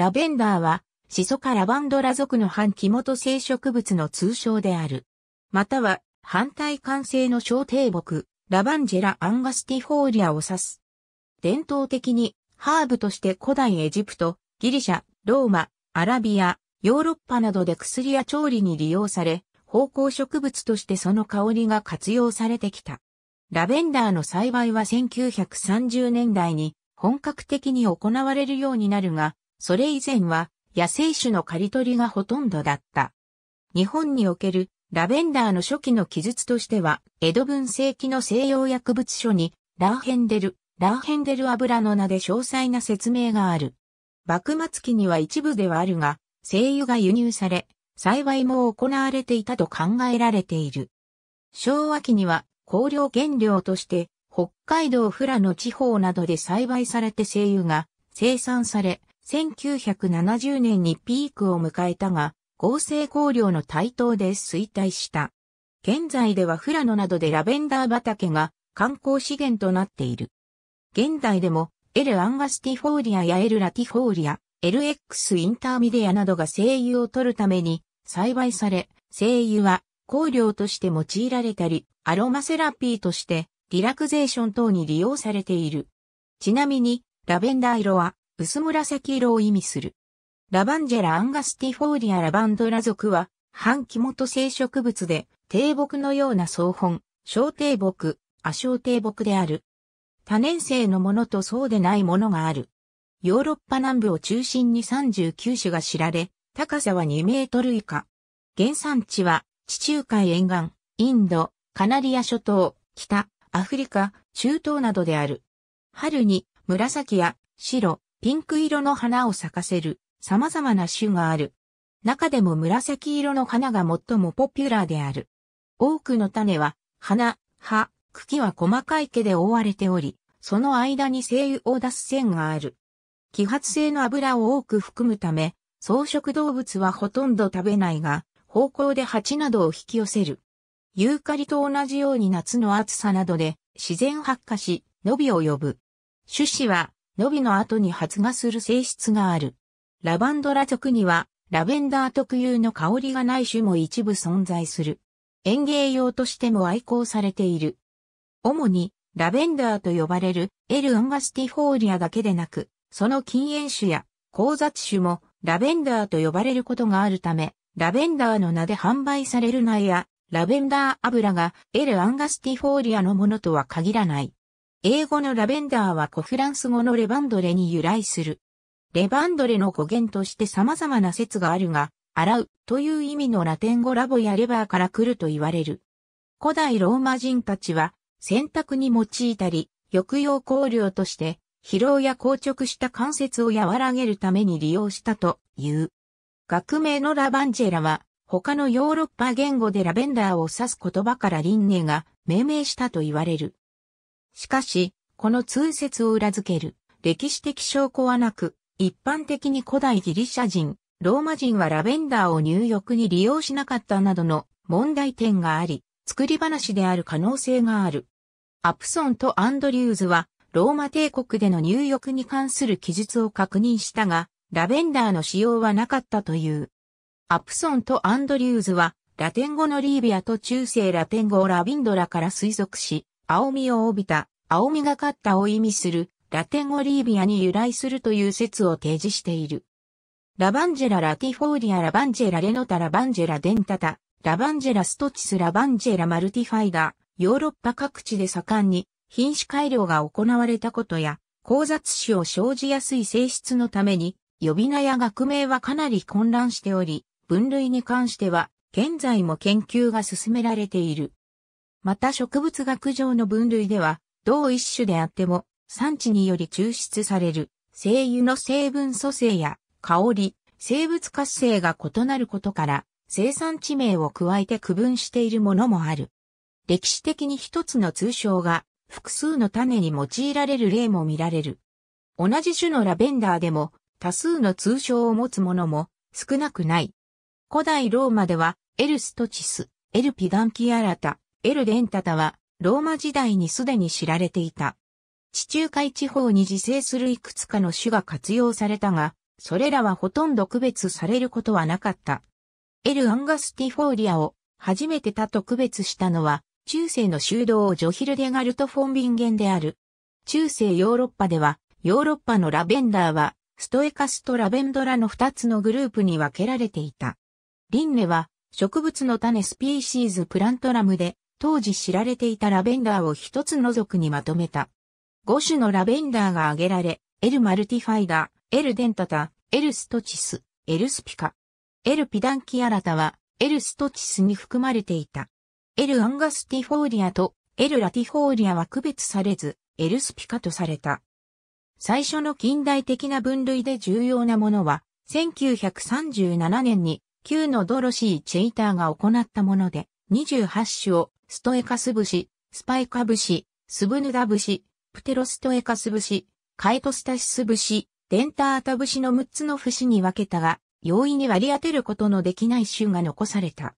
ラベンダーは、シソカラバンドラ属の反木元生植物の通称である。または、反対完成の小低木、ラバンジェラ・アンガスティフォーリアを指す。伝統的に、ハーブとして古代エジプト、ギリシャ、ローマ、アラビア、ヨーロッパなどで薬や調理に利用され、芳香植物としてその香りが活用されてきた。ラベンダーの栽培は1930年代に本格的に行われるようになるが、それ以前は野生種の刈り取りがほとんどだった。日本におけるラベンダーの初期の記述としては、江戸文世紀の西洋薬物書に、ラーヘンデル、ラーヘンデル油の名で詳細な説明がある。幕末期には一部ではあるが、精油が輸入され、幸いも行われていたと考えられている。昭和期には、香料原料として、北海道富良野地方などで栽培されて精油が生産され、1970年にピークを迎えたが、合成香料の台頭で衰退した。現在ではフラノなどでラベンダー畑が観光資源となっている。現代でもエル・アンガスティフォーリアやエル・ラティフォーリア、LX インターミディアなどが精油を取るために栽培され、精油は香料として用いられたり、アロマセラピーとしてリラクゼーション等に利用されている。ちなみに、ラベンダー色は薄紫色を意味する。ラバンジェラ・アンガスティフォーリア・ラバンドラ属は、半木元生植物で、低木のような草本、小低木、亜小低木である。多年生のものとそうでないものがある。ヨーロッパ南部を中心に39種が知られ、高さは2メートル以下。原産地は、地中海沿岸、インド、カナリア諸島、北、アフリカ、中東などである。春に、紫や白、ピンク色の花を咲かせる様々な種がある。中でも紫色の花が最もポピュラーである。多くの種は花、葉、茎は細かい毛で覆われており、その間に精油を出す線がある。揮発性の油を多く含むため、草食動物はほとんど食べないが、方向で蜂などを引き寄せる。ユーカリと同じように夏の暑さなどで自然発火し、伸びを呼ぶ。種子は伸びの後に発芽する性質がある。ラバンドラ族には、ラベンダー特有の香りがない種も一部存在する。園芸用としても愛好されている。主に、ラベンダーと呼ばれるエル・アンガスティフォーリアだけでなく、その禁煙種や交雑種もラベンダーと呼ばれることがあるため、ラベンダーの名で販売される苗や、ラベンダー油がエル・アンガスティフォーリアのものとは限らない。英語のラベンダーは古フランス語のレバンドレに由来する。レバンドレの語源として様々な説があるが、洗うという意味のラテン語ラボやレバーから来ると言われる。古代ローマ人たちは洗濯に用いたり、抑揚香料として疲労や硬直した関節を和らげるために利用したという。学名のラバンジェラは他のヨーロッパ言語でラベンダーを指す言葉から輪廻が命名したと言われる。しかし、この通説を裏付ける歴史的証拠はなく、一般的に古代ギリシャ人、ローマ人はラベンダーを入浴に利用しなかったなどの問題点があり、作り話である可能性がある。アプソンとアンドリューズは、ローマ帝国での入浴に関する記述を確認したが、ラベンダーの使用はなかったという。アプソンとアンドリューズは、ラテン語のリービアと中世ラテン語をラビンドラから推測し、青みを帯びた、青みがかったを意味する、ラテンオリービアに由来するという説を提示している。ラバンジェラ・ラティフォーリア・ラバンジェラ・レノタ・ラバンジェラ・デンタタ、ラバンジェラ・ストチス・ラバンジェラ・マルティファイが、ヨーロッパ各地で盛んに品種改良が行われたことや、交雑種を生じやすい性質のために、呼び名や学名はかなり混乱しており、分類に関しては、現在も研究が進められている。また植物学上の分類では、同一種であっても、産地により抽出される、精油の成分組成や、香り、生物活性が異なることから、生産地名を加えて区分しているものもある。歴史的に一つの通称が、複数の種に用いられる例も見られる。同じ種のラベンダーでも、多数の通称を持つものも少なくない。古代ローマでは、エルストチス、エルピガンキアラタ、エルデンタタは、ローマ時代にすでに知られていた。地中海地方に自生するいくつかの種が活用されたが、それらはほとんど区別されることはなかった。エル・アンガスティフォーリアを初めて他と区別したのは、中世の修道王ジョヒルデガルト・フォンビンゲンである。中世ヨーロッパでは、ヨーロッパのラベンダーは、ストエカスとラベンドラの2つのグループに分けられていた。リンネは、植物の種スピーシーズプラントラムで、当時知られていたラベンダーを一つの族にまとめた。五種のラベンダーが挙げられ、エル・マルティファイダ、ー、エル・デンタタ、エル・ストチス、エル・スピカ。エル・ピダンキアラタは、エル・ストチスに含まれていた。エル・アンガスティフォーリアとエル・ラティフォーリアは区別されず、エル・スピカとされた。最初の近代的な分類で重要なものは、1937年に、旧のドロシー・チェイターが行ったもので、28種をストエカス節、スパイカ節、スブヌダ節、プテロストエカス節、カエトスタシス節、デンタータ節の6つの節に分けたが、容易に割り当てることのできない種が残された。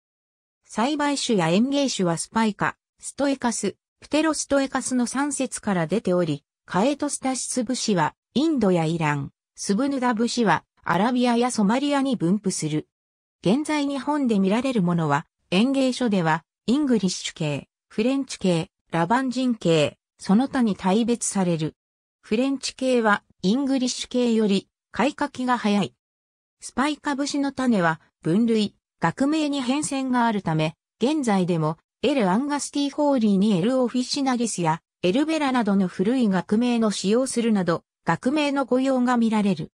栽培種や園芸種はスパイカ、ストエカス、プテロストエカスの3節から出ており、カエトスタシス節はインドやイラン、スブヌダ節はアラビアやソマリアに分布する。現在日本で見られるものは、園芸書ではイングリッシュ系、フレンチ系、ラバン人系、その他に大別される。フレンチ系はイングリッシュ系より開花期が早い。スパイカブシの種は分類、学名に変遷があるため、現在でもエル・アンガスティホーリーにエル・オフィシナリスやエルベラなどの古い学名の使用するなど、学名の誤用が見られる。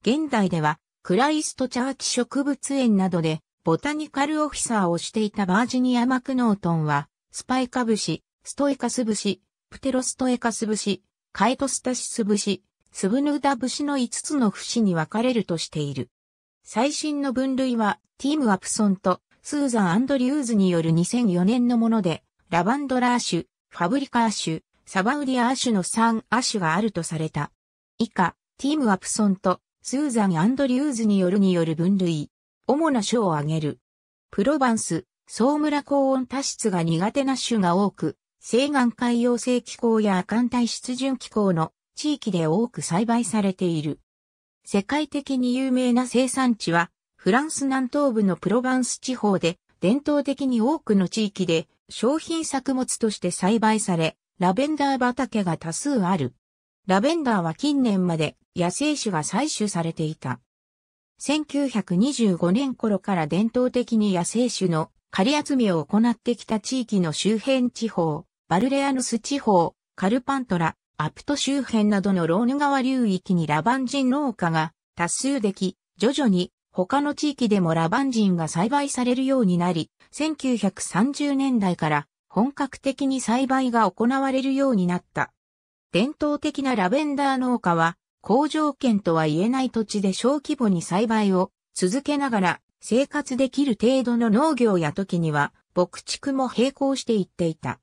現代では、クライストチャーチ植物園などでボタニカルオフィサーをしていたバージニア・マクノートンは、スパイカブシ、ストイカスブシ、プテロストエカスブシ、カイトスタシスブシ、スブヌーダシの5つの節に分かれるとしている。最新の分類は、ティーム・アプソンとスーザン・アンドリューズによる2004年のもので、ラバンドラー種、ファブリカー種、サバウリアー種の3ア種があるとされた。以下、ティーム・アプソンとスーザン・アンドリューズによるによる分類。主な種を挙げる。プロバンス、総村高温多湿が苦手な種が多く、西岸海洋性気候や亜寒帯湿潤気候の地域で多く栽培されている。世界的に有名な生産地は、フランス南東部のプロバンス地方で、伝統的に多くの地域で商品作物として栽培され、ラベンダー畑が多数ある。ラベンダーは近年まで野生種が採取されていた。1925年頃から伝統的に野生種の狩り集めを行ってきた地域の周辺地方、バルレアヌス地方、カルパントラ、アプト周辺などのローヌ川流域にラバン人農家が多数でき、徐々に他の地域でもラバン人が栽培されるようになり、1930年代から本格的に栽培が行われるようになった。伝統的なラベンダー農家は好条件とは言えない土地で小規模に栽培を続けながら生活できる程度の農業や時には牧畜も並行していっていた。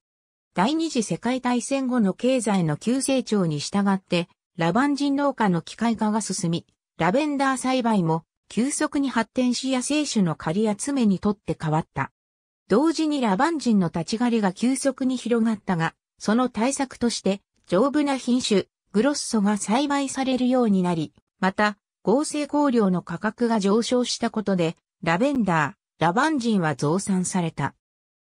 第二次世界大戦後の経済の急成長に従ってラバン人農家の機械化が進み、ラベンダー栽培も急速に発展し野生種の狩り集めにとって変わった。同時にラバン人の立ち狩りが急速に広がったが、その対策として丈夫な品種、グロッソが栽培されるようになり、また、合成香料の価格が上昇したことで、ラベンダー、ラバンジンは増産された。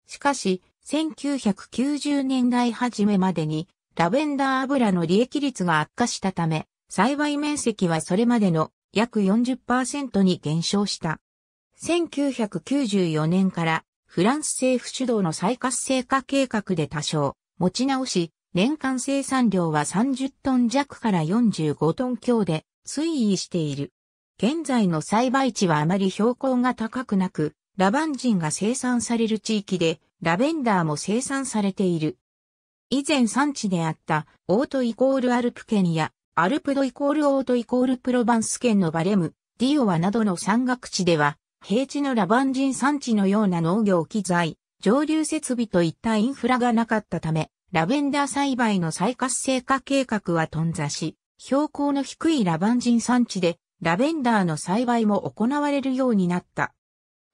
しかし、1990年代初めまでに、ラベンダー油の利益率が悪化したため、栽培面積はそれまでの約40%に減少した。1994年からフランス政府主導の再活性化計画で多少持ち直し、年間生産量は30トン弱から45トン強で推移している。現在の栽培地はあまり標高が高くなく、ラバンジンが生産される地域で、ラベンダーも生産されている。以前産地であったオートイコールアルプ県やアルプドイコールオートイコールプロバンス県のバレム、ディオワなどの山岳地では、平地のラバンジン産地のような農業機材、上流設備といったインフラがなかったため、ラベンダー栽培の再活性化計画は頓挫し、標高の低いラバン人産地でラベンダーの栽培も行われるようになった。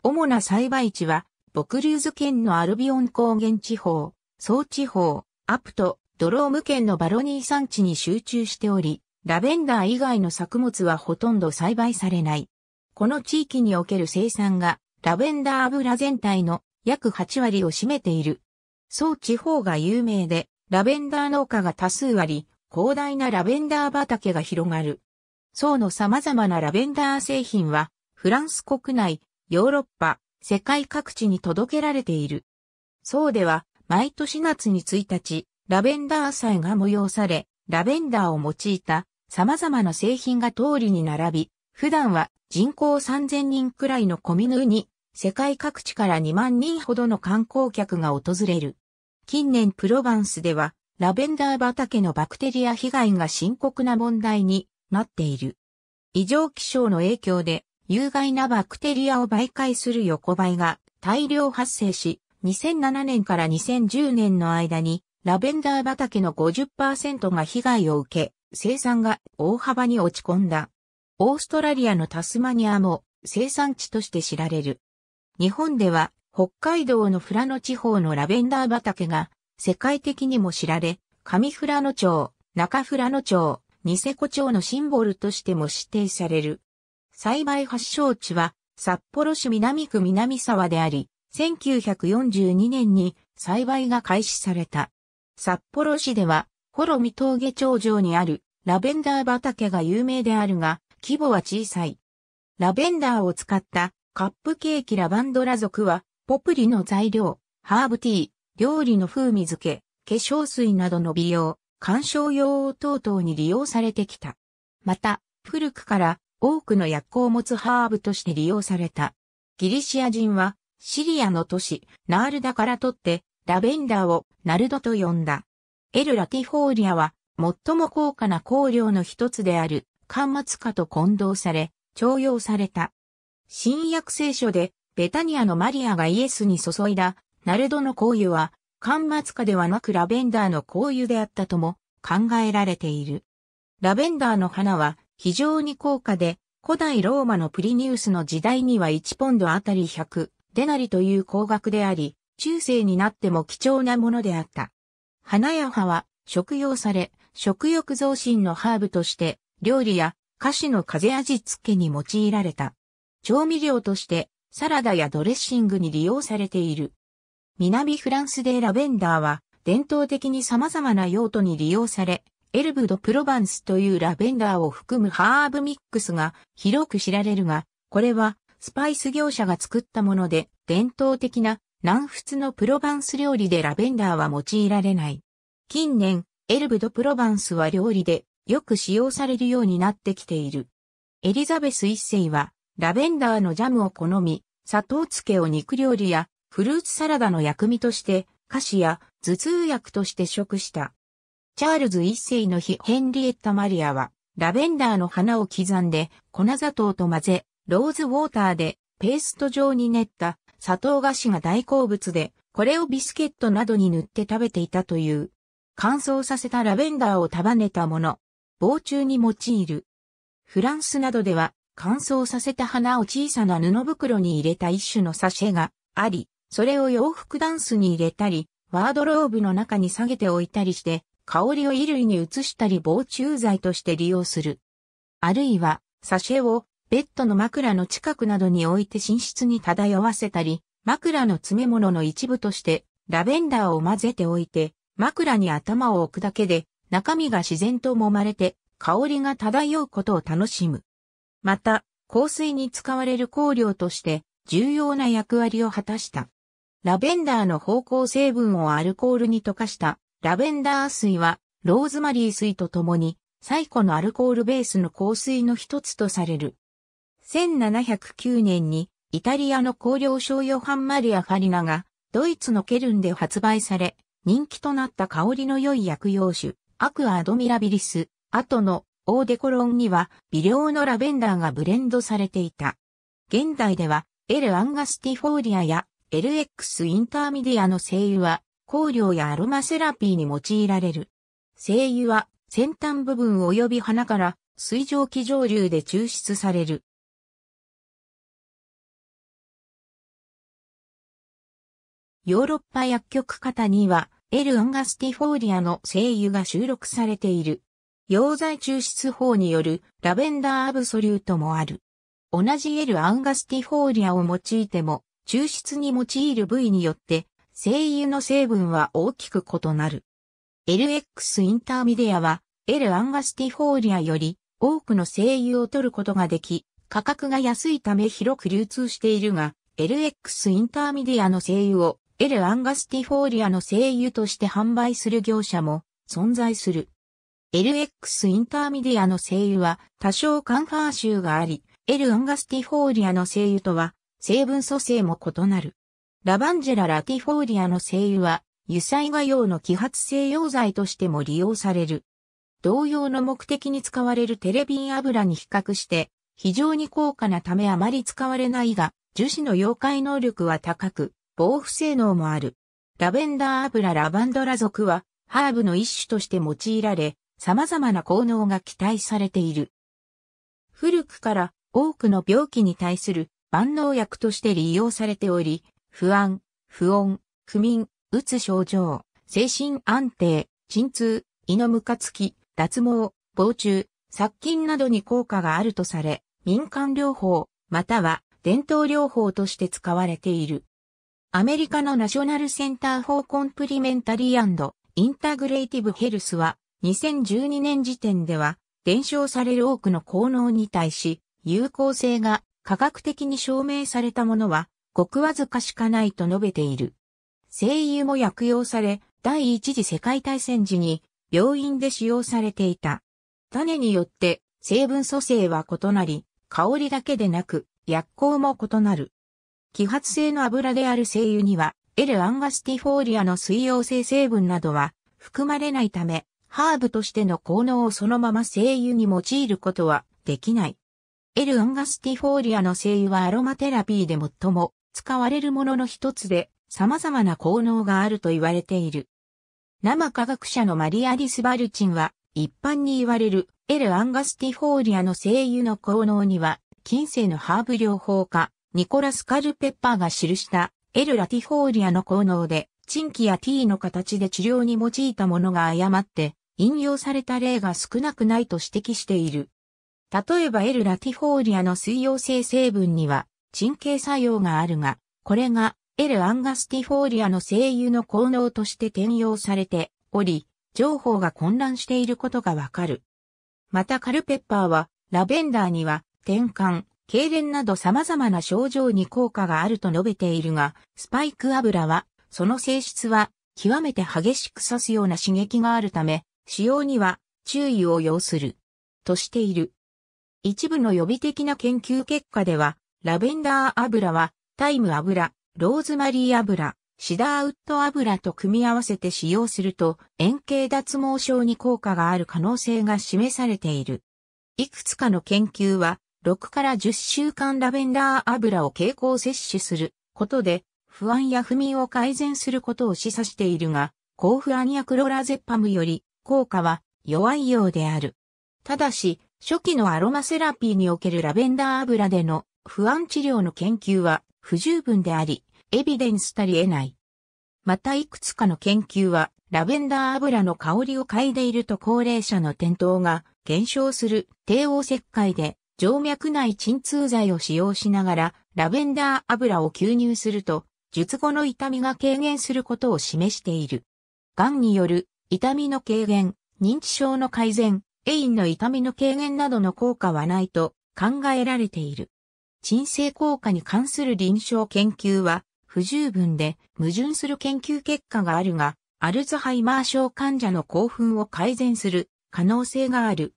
主な栽培地は、ボクューズ県のアルビオン高原地方、総地方、アプト、ドローム県のバロニー産地に集中しており、ラベンダー以外の作物はほとんど栽培されない。この地域における生産が、ラベンダー油全体の約8割を占めている。総地方が有名で、ラベンダー農家が多数あり、広大なラベンダー畑が広がる。層の様々なラベンダー製品は、フランス国内、ヨーロッパ、世界各地に届けられている。層では、毎年夏に1日、ラベンダー祭が催され、ラベンダーを用いた様々な製品が通りに並び、普段は人口3000人くらいのコミヌに、世界各地から2万人ほどの観光客が訪れる。近年プロバンスでは、ラベンダー畑のバクテリア被害が深刻な問題になっている。異常気象の影響で、有害なバクテリアを媒介する横ばいが大量発生し、2007年から2010年の間に、ラベンダー畑の50%が被害を受け、生産が大幅に落ち込んだ。オーストラリアのタスマニアも生産地として知られる。日本では北海道の富良野地方のラベンダー畑が世界的にも知られ、上富良野町、中富良野町、ニセコ町のシンボルとしても指定される。栽培発祥地は札幌市南区南沢であり、1942年に栽培が開始された。札幌市では、ホロミ峠頂上にあるラベンダー畑が有名であるが、規模は小さい。ラベンダーを使ったカップケーキラバンドラ族はポプリの材料、ハーブティー、料理の風味付け、化粧水などの美容、鑑賞用等々に利用されてきた。また、古くから多くの薬効を持つハーブとして利用された。ギリシア人はシリアの都市ナールダから取ってラベンダーをナルドと呼んだ。エル・ラティフォーリアは最も高価な香料の一つである、干末化と混同され、徴用された。新約聖書でベタニアのマリアがイエスに注いだ、ナルドの香油は、干末化ではなくラベンダーの香油であったとも考えられている。ラベンダーの花は非常に高価で、古代ローマのプリニウスの時代には1ポンドあたり100デナリという高額であり、中世になっても貴重なものであった。花や葉は食用され、食欲増進のハーブとして、料理や菓子の風味付けに用いられた。調味料としてサラダやドレッシングに利用されている。南フランスでラベンダーは伝統的に様々な用途に利用され、エルブ・ド・プロバンスというラベンダーを含むハーブミックスが広く知られるが、これはスパイス業者が作ったもので、伝統的な南仏のプロバンス料理でラベンダーは用いられない。近年、エルブ・ド・プロバンスは料理でよく使用されるようになってきている。エリザベス一世はラベンダーのジャムを好み、砂糖漬けを肉料理やフルーツサラダの薬味として、菓子や頭痛薬として食した。チャールズ一世の日ヘンリエッタ・マリアは、ラベンダーの花を刻んで、粉砂糖と混ぜ、ローズウォーターでペースト状に練った砂糖菓子が大好物で、これをビスケットなどに塗って食べていたという。乾燥させたラベンダーを束ねたもの。防虫に用いる。フランスなどでは乾燥させた花を小さな布袋に入れた一種のサシェがあり、それを洋服ダンスに入れたり、ワードローブの中に下げておいたりして、香りを衣類に移したり防虫剤として利用する。あるいは、サシェをベッドの枕の近くなどに置いて寝室に漂わせたり、枕の詰め物の一部としてラベンダーを混ぜておいて、枕に頭を置くだけで中身が自然と揉まれて香りが漂うことを楽しむ。また、香水に使われる香料として重要な役割を果たした。ラベンダーの芳香成分をアルコールに溶かしたラベンダー水はローズマリー水とともに最古のアルコールベースの香水の一つとされる。1709年にイタリアの香料商ヨハン・マリア・ファリナがドイツのケルンで発売され人気となった香りの良い薬用酒アクア・アドミラビリス、後のオーデコロンには微量のラベンダーがブレンドされていた。現代ではエル・アンガスティフォーリアや LX インターミディアの精油は香料やアロマセラピーに用いられる。精油は先端部分及び花から水蒸気蒸留で抽出される。ヨーロッパ薬局型にはエル・アンガスティフォーリアの精油が収録されている。溶剤抽出法によるラベンダーアブソリュートもある。同じ L アンガスティフォーリアを用いても、抽出に用いる部位によって、精油の成分は大きく異なる。LX インターミディアは、L アンガスティフォーリアより多くの精油を取ることができ、価格が安いため広く流通しているが、LX インターミディアの精油を L アンガスティフォーリアの精油として販売する業者も存在する。LX インターミディアの精油は多少カンファー臭があり、L アンガスティフォーリアの精油とは成分組成も異なる。ラバンジェララティフォーリアの精油は油彩画用の揮発性溶剤としても利用される。同様の目的に使われるテレビン油に比較して非常に高価なためあまり使われないが、樹脂の溶解能力は高く、防腐性能もある。ラベンダー油ラバンドラ属はハーブの一種として用いられ、様々な効能が期待されている。古くから多くの病気に対する万能薬として利用されており、不安、不穏、不眠、うつ症状、精神安定、鎮痛、胃のムカつき、脱毛、防虫、殺菌などに効果があるとされ、民間療法、または伝統療法として使われている。アメリカのナショナルセンターフォーコンプリメンタリーインタグレイティブヘルスは、2012年時点では、伝承される多くの効能に対し、有効性が科学的に証明されたものは、ごくわずかしかないと述べている。精油も薬用され、第一次世界大戦時に病院で使用されていた。種によって成分組成は異なり、香りだけでなく薬効も異なる。揮発性の油である精油には、L アンガスティフォーリアの水溶性成分などは含まれないため、ハーブとしての効能をそのまま精油に用いることはできない。エル・アンガスティフォーリアの精油はアロマテラピーで最も使われるものの一つで様々な効能があると言われている。生科学者のマリア・リス・バルチンは一般に言われるエル・アンガスティフォーリアの精油の効能には近世のハーブ療法家ニコラス・カルペッパーが記したエル・ラティフォーリアの効能で、チンキやティーの形で治療に用いたものが誤って引用された例が少なくないと指摘している。例えば L. ラティフォーリアの水溶性成分には鎮形作用があるが、これが L. アンガスティフォーリアの精油の効能として転用されており、情報が混乱していることがわかる。またカルペッパーは、ラベンダーには、転換、痙攣など様々な症状に効果があると述べているが、スパイク油は、その性質は、極めて激しく刺すような刺激があるため、使用には注意を要する。としている。一部の予備的な研究結果では、ラベンダー油は、タイム油、ローズマリー油、シダーウッド油と組み合わせて使用すると、円形脱毛症に効果がある可能性が示されている。いくつかの研究は、6から10週間ラベンダー油を経口摂取することで、不安や不眠を改善することを示唆しているが、抗不安やクロラゼッパムより効果は弱いようである。ただし、初期のアロマセラピーにおけるラベンダー油での不安治療の研究は不十分であり、エビデンス足り得ない。またいくつかの研究は、ラベンダー油の香りを嗅いでいると高齢者の転倒が減少する帝王切開で静脈内鎮痛剤を使用しながらラベンダー油を吸入すると術後の痛みが軽減することを示している。癌による痛みの軽減、認知症の改善、エインの痛みの軽減などの効果はないと考えられている。鎮静効果に関する臨床研究は不十分で矛盾する研究結果があるが、アルツハイマー症患者の興奮を改善する可能性がある。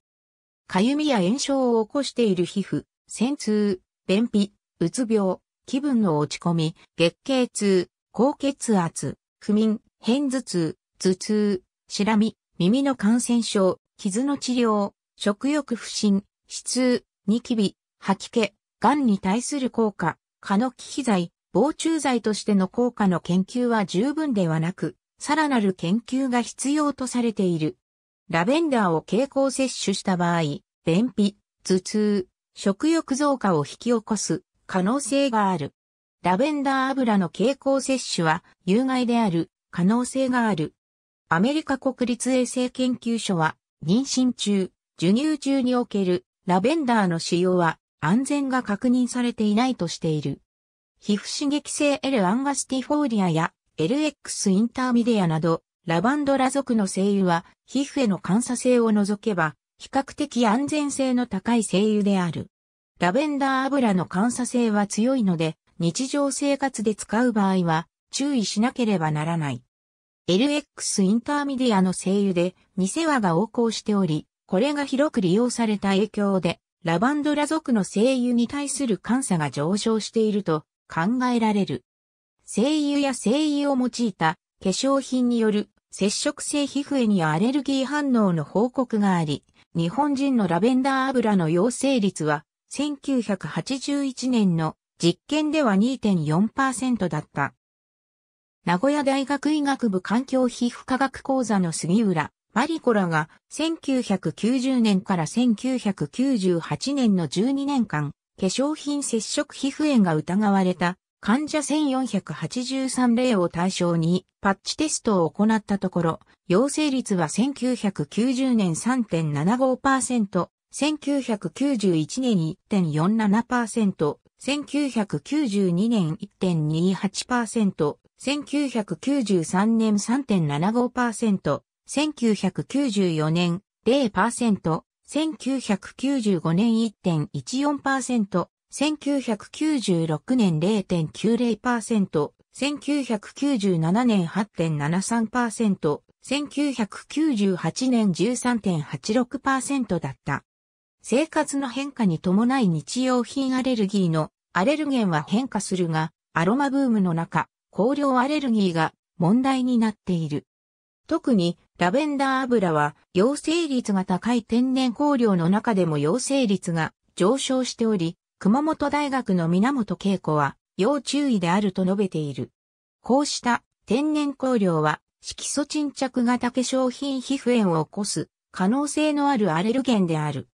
かゆみや炎症を起こしている皮膚、戦痛、便秘、うつ病、気分の落ち込み、月経痛、高血圧、不眠、偏頭痛、頭痛、白み、耳の感染症、傷の治療、食欲不振、湿痛、ニキビ、吐き気、癌に対する効果、蚊の忌避剤、防虫剤としての効果の研究は十分ではなく、さらなる研究が必要とされている。ラベンダーを経口摂取した場合、便秘、頭痛、食欲増加を引き起こす可能性がある。ラベンダー油の経口摂取は有害である可能性がある。アメリカ国立衛生研究所は、妊娠中、授乳中におけるラベンダーの使用は安全が確認されていないとしている。皮膚刺激性 L アンガスティフォーリアや LX インターミディアなど、ラバンドラ属の精油は皮膚への感作性を除けば、比較的安全性の高い精油である。ラベンダー油の感作性は強いので、日常生活で使う場合は注意しなければならない。LX インターミディアの声優で偽話が横行しており、これが広く利用された影響で、ラバンドラ族の声優に対する感査が上昇していると考えられる。声優や声優を用いた化粧品による接触性皮膚炎やアレルギー反応の報告があり、日本人のラベンダー油の陽性率は1981年の実験では2.4%だった。名古屋大学医学部環境皮膚科学講座の杉浦、マリコラが1990年から1998年の12年間、化粧品接触皮膚炎が疑われた患者1483例を対象にパッチテストを行ったところ、陽性率は1990年3.75%、1991年1.47%、1992年1.28%、1993年3.75%、1994年0%、1995年1.14%、1996年0.90%、1997年8.73%、1998年13.86%だった。生活の変化に伴い日用品アレルギーのアレルゲンは変化するが、アロマブームの中、香料アレルギーが問題になっている。特にラベンダー油は陽性率が高い天然香料の中でも陽性率が上昇しており、熊本大学の源恵子は要注意であると述べている。こうした天然香料は色素沈着型化粧品皮膚炎を起こす可能性のあるアレルゲンである。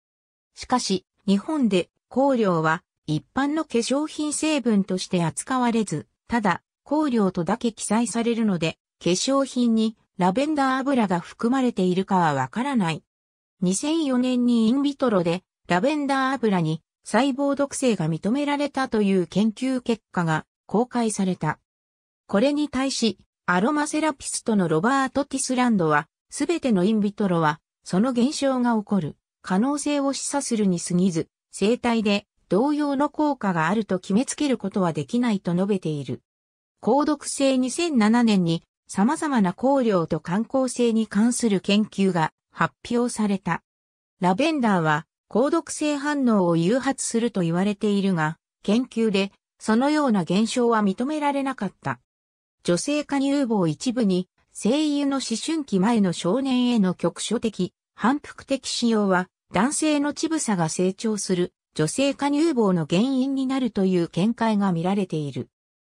しかし、日本で香料は一般の化粧品成分として扱われず、ただ香料とだけ記載されるので、化粧品にラベンダー油が含まれているかはわからない。2004年にインビトロでラベンダー油に細胞毒性が認められたという研究結果が公開された。これに対し、アロマセラピストのロバート・ティスランドは、すべてのインビトロは、その現象が起こる可能性を示唆するに過ぎず、生体で同様の効果があると決めつけることはできないと述べている。高毒性2007年に様々な香料と観光性に関する研究が発表された。ラベンダーは高毒性反応を誘発すると言われているが、研究でそのような現象は認められなかった。女性化乳房一部に声優の思春期前の少年への局所的、反復的使用は男性の乳房が成長する女性化乳房の原因になるという見解が見られている。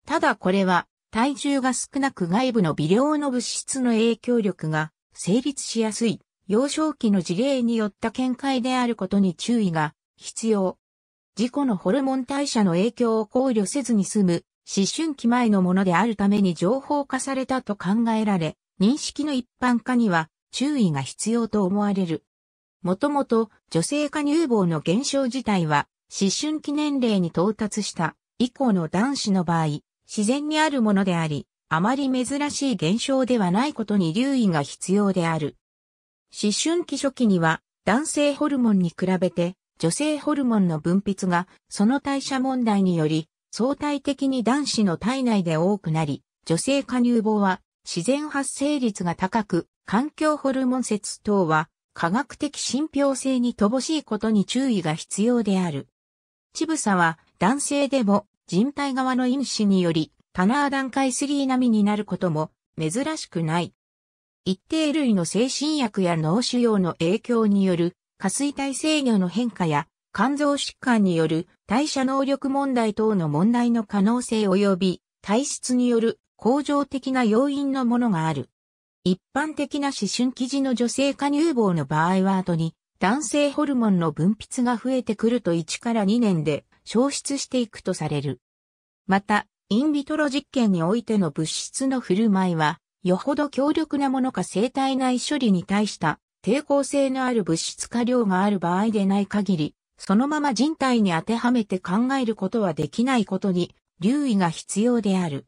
ただこれは体重が少なく外部の微量の物質の影響力が成立しやすい幼少期の事例によった見解であることに注意が必要。事故のホルモン代謝の影響を考慮せずに済む思春期前のものであるために情報化されたと考えられ、認識の一般化には注意が必要と思われる。もともと女性化乳房の減少自体は思春期年齢に到達した以降の男子の場合、自然にあるものであり、あまり珍しい現象ではないことに留意が必要である。思春期初期には男性ホルモンに比べて女性ホルモンの分泌がその代謝問題により相対的に男子の体内で多くなり、女性加入棒は自然発生率が高く、環境ホルモン説等は科学的信憑性に乏しいことに注意が必要である。チブサは男性でも人体側の因子により、タナー段階3並みになることも珍しくない。一定類の精神薬や脳腫瘍の影響による、下垂体制御の変化や、肝臓疾患による代謝能力問題等の問題の可能性及び体質による恒常的な要因のものがある。一般的な思春期時の女性化乳房の場合は後に男性ホルモンの分泌が増えてくると1から2年で消失していくとされる。また、インビトロ実験においての物質の振る舞いは、よほど強力なものか生体内処理に対した抵抗性のある物質化量がある場合でない限り、そのまま人体に当てはめて考えることはできないことに留意が必要である。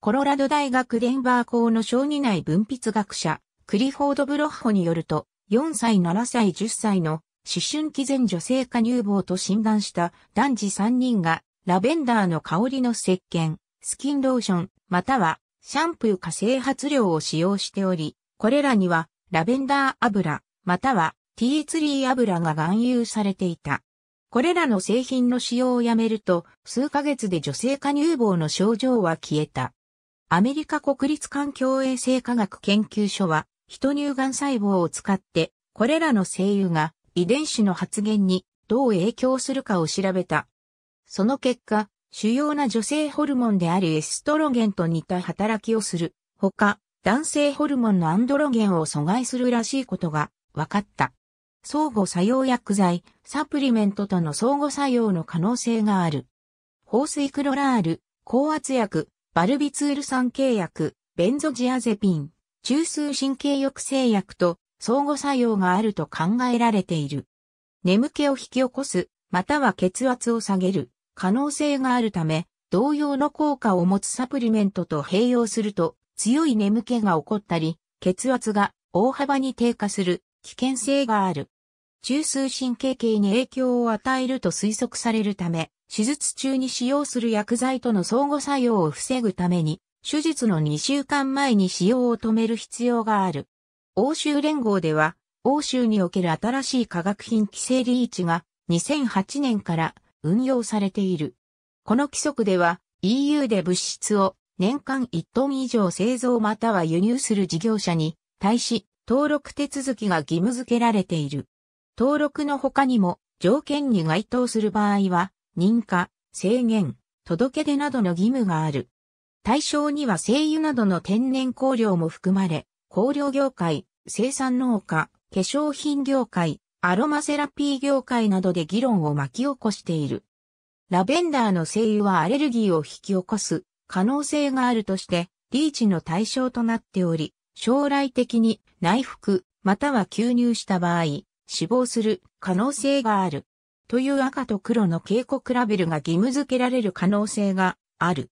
コロラド大学デンバー校の小児内分泌学者、クリフォード・ブロッホによると、4歳、7歳、10歳の思春期前女性化乳房と診断した男児3人が、ラベンダーの香りの石鹸、スキンローション、またはシャンプー化成発量を使用しており、これらにはラベンダー油、またはティーツリー油が含有されていた。これらの製品の使用をやめると、数ヶ月で女性化乳房の症状は消えた。アメリカ国立環境衛生科学研究所は、人乳がん細胞を使って、これらの精油が遺伝子の発現にどう影響するかを調べた。その結果、主要な女性ホルモンであるエストロゲンと似た働きをする。ほか、男性ホルモンのアンドロゲンを阻害するらしいことが分かった。相互作用薬剤、サプリメントとの相互作用の可能性がある。放水クロラール、高圧薬、バルビツール酸系薬、ベンゾジアゼピン、中枢神経抑制薬と相互作用があると考えられている。眠気を引き起こす、または血圧を下げる可能性があるため、同様の効果を持つサプリメントと併用すると強い眠気が起こったり、血圧が大幅に低下する危険性がある。中枢神経系に影響を与えると推測されるため、手術中に使用する薬剤との相互作用を防ぐために、手術の2週間前に使用を止める必要がある。欧州連合では、欧州における新しい化学品規制リーチが2008年から運用されている。この規則では EU で物質を年間1トン以上製造または輸入する事業者に対し登録手続きが義務付けられている。登録の他にも条件に該当する場合は認可、制限、届け出などの義務がある。対象には精油などの天然香料も含まれ、香料業界、生産農家、化粧品業界、アロマセラピー業界などで議論を巻き起こしている。ラベンダーの精油はアレルギーを引き起こす可能性があるとして、リーチの対象となっており、将来的に内服または吸入した場合、死亡する可能性がある。という赤と黒の警告ラベルが義務付けられる可能性がある。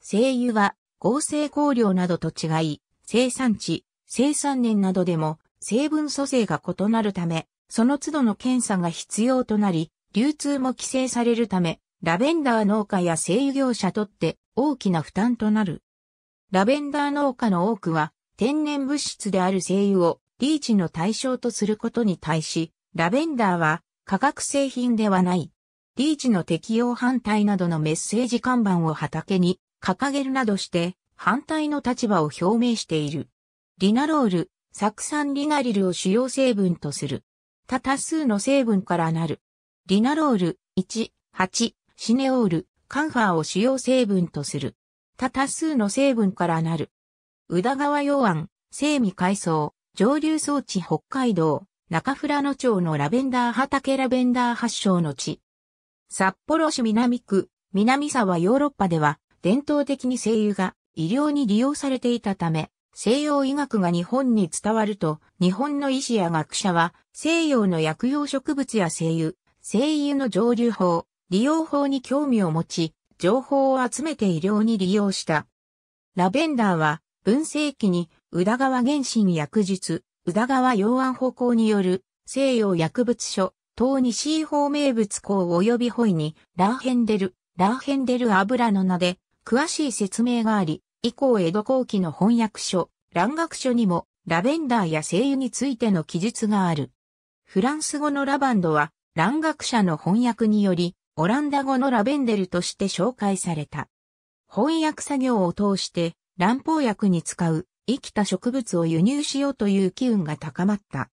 精油は合成香料などと違い、生産地、生産年などでも成分組成が異なるため、その都度の検査が必要となり、流通も規制されるため、ラベンダー農家や製油業者とって大きな負担となる。ラベンダー農家の多くは天然物質である精油をリーチの対象とすることに対し、ラベンダーは化学製品ではない。リーチの適用反対などのメッセージ看板を畑に掲げるなどして反対の立場を表明している。リナロール、酢酸リナリルを主要成分とする。多多数の成分からなる。リナロール、1、8、シネオール、カンファーを主要成分とする。多多数の成分からなる。宇田川洋安、生味海藻、上流装置北海道、中富良野町のラベンダー畑ラベンダー発祥の地。札幌市南区、南沢ヨーロッパでは、伝統的に精油が医療に利用されていたため、西洋医学が日本に伝わると、日本の医師や学者は、西洋の薬用植物や精油、精油の蒸留法、利用法に興味を持ち、情報を集めて医療に利用した。ラベンダーは、文世紀に、宇田川原神薬術、宇田川洋安法校による、西洋薬物書、東西方名物校及びホイに、ラーヘンデル、ラーヘンデル油の名で、詳しい説明があり、以降江戸後期の翻訳書、蘭学書にも、ラベンダーや精油についての記述がある。フランス語のラバンドは、蘭学者の翻訳により、オランダ語のラベンデルとして紹介された。翻訳作業を通して、蘭方薬に使う生きた植物を輸入しようという機運が高まった。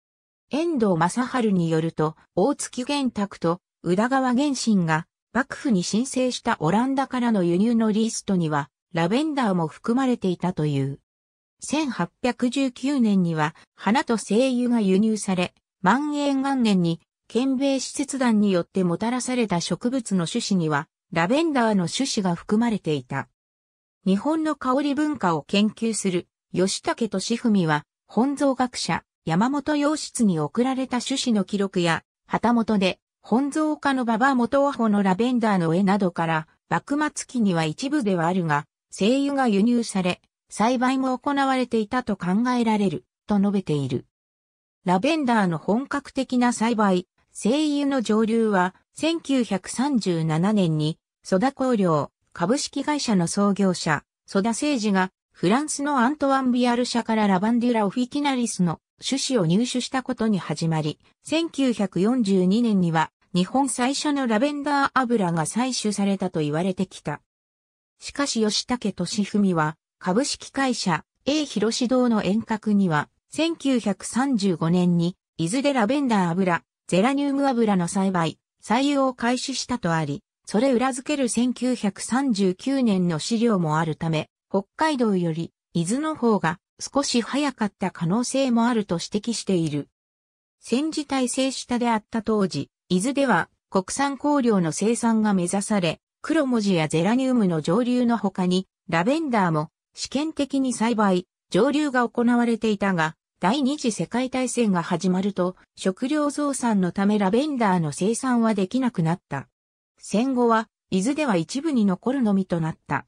遠藤正春によると、大月玄卓と宇田川玄心が幕府に申請したオランダからの輸入のリストには、ラベンダーも含まれていたという。1819年には花と精油が輸入され、万延元年に県米施設団によってもたらされた植物の種子にはラベンダーの種子が含まれていた。日本の香り文化を研究する吉武敏文は本草学者山本洋室に送られた種子の記録や旗本で本草家の馬場元和穂のラベンダーの絵などから幕末期には一部ではあるが精油が輸入され、栽培も行われていたと考えられる、と述べている。ラベンダーの本格的な栽培、精油の上流は、1937年に、ソダ工業、株式会社の創業者、ソダ政治が、フランスのアントワンビアル社からラバンデュラ・オフィキナリスの種子を入手したことに始まり、1942年には、日本最初のラベンダー油が採取されたと言われてきた。しかし吉武俊文は、株式会社 A 広志堂の遠隔には、1935年に、伊豆でラベンダー油、ゼラニウム油の栽培、採用を開始したとあり、それ裏付ける1939年の資料もあるため、北海道より伊豆の方が少し早かった可能性もあると指摘している。戦時体制下であった当時、伊豆では国産香料の生産が目指され、黒文字やゼラニウムの上流の他に、ラベンダーも試験的に栽培、上流が行われていたが、第二次世界大戦が始まると、食料増産のためラベンダーの生産はできなくなった。戦後は、伊豆では一部に残るのみとなった。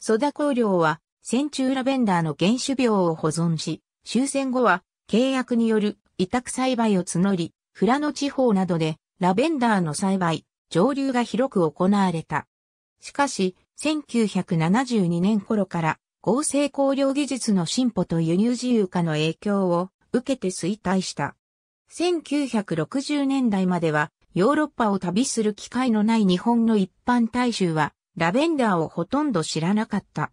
ソダ工業は、戦中ラベンダーの原種病を保存し、終戦後は、契約による委託栽培を募り、富良野地方などで、ラベンダーの栽培、上流が広く行われた。しかし、1972年頃から合成香料技術の進歩と輸入自由化の影響を受けて衰退した。1960年代まではヨーロッパを旅する機会のない日本の一般大衆はラベンダーをほとんど知らなかった。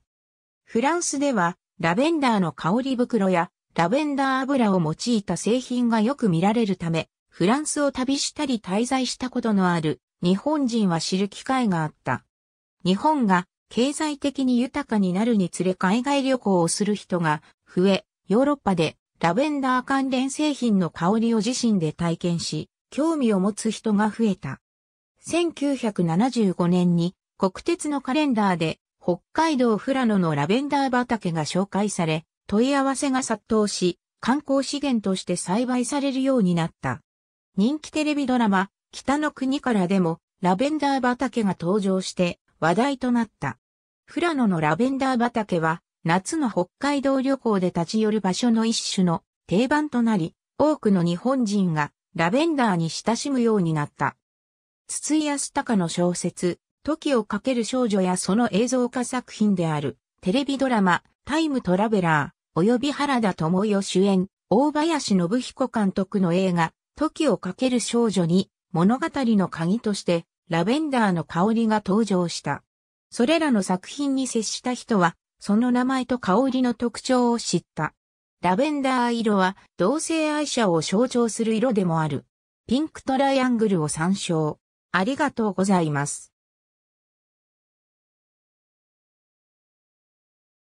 フランスではラベンダーの香り袋やラベンダー油を用いた製品がよく見られるため、フランスを旅したり滞在したことのある日本人は知る機会があった。日本が経済的に豊かになるにつれ海外旅行をする人が増え、ヨーロッパでラベンダー関連製品の香りを自身で体験し、興味を持つ人が増えた。1975年に国鉄のカレンダーで北海道富良野のラベンダー畑が紹介され、問い合わせが殺到し、観光資源として栽培されるようになった。人気テレビドラマ、北の国からでも、ラベンダー畑が登場して、話題となった。富良野のラベンダー畑は、夏の北海道旅行で立ち寄る場所の一種の定番となり、多くの日本人がラベンダーに親しむようになった。筒井康隆の小説、時をかける少女やその映像化作品である、テレビドラマ、タイムトラベラー、及び原田智代主演、大林信彦監督の映画、時をかける少女に物語の鍵としてラベンダーの香りが登場した。それらの作品に接した人は、その名前と香りの特徴を知った。ラベンダー色は同性愛者を象徴する色でもある。ピンクトライアングルを参照。ありがとうございます。